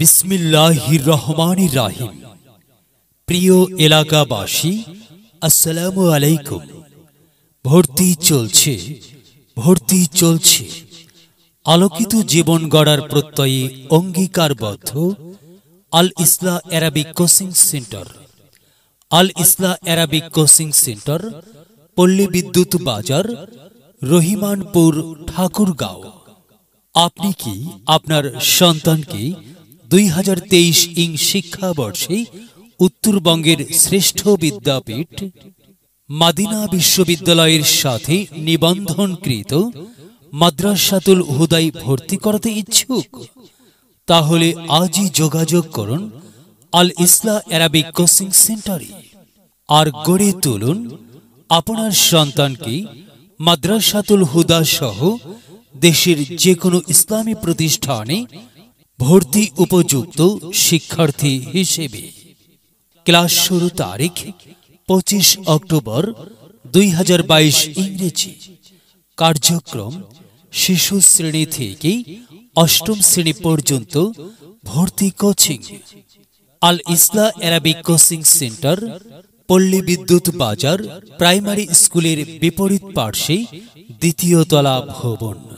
বিসমিল্লাহির রহমান রাহিম প্রিয় এলাকাবাসী আসসালামু আলাইকুম ভর্তি চলছে ভর্তি চলছে আলোকিত জীবন গড়ার প্রত্যয়ে অঙ্গীকারবদ্ধ Al Islah Arabic coaching centre Al Islah Arabic coaching centre Palli Bidyut বাজার রহিমানপুর ঠাকুরগাঁও আপনি কি আপনার সন্তানকে দুই হাজার তেইশ ইং শিক্ষাবর্ষে উত্তরবঙ্গের শ্রেষ্ঠ বিদ্যাপীঠ মাদিনা বিশ্ববিদ্যালয়ের সাথে নিবন্ধনকৃত মাদ্রাসাতুল হুদাই ভর্তি করাতে ইচ্ছুক তাহলে আজই যোগাযোগ করুন আল ইসলা অ্যারাবিক কোচিং সেন্টারে আর গড়ে তুলুন আপনার সন্তানকে মাদ্রাসাতুল হুদা সহ দেশের যে কোনো ইসলামী প্রতিষ্ঠানে ভর্তি উপযুক্ত শিক্ষার্থী হিসেবে ক্লাস শুরু তারিখ পঁচিশ অক্টোবর দুই ইংরেজি কার্যক্রম শিশু শ্রেণী থেকে অষ্টম শ্রেণী পর্যন্ত ভর্তি coaching Al Islah Arabic coaching centre Palli Bidyut বাজার প্রাইমারি স্কুলের বিপরীত পার্শ্বে দ্বিতীয়তলা ভবন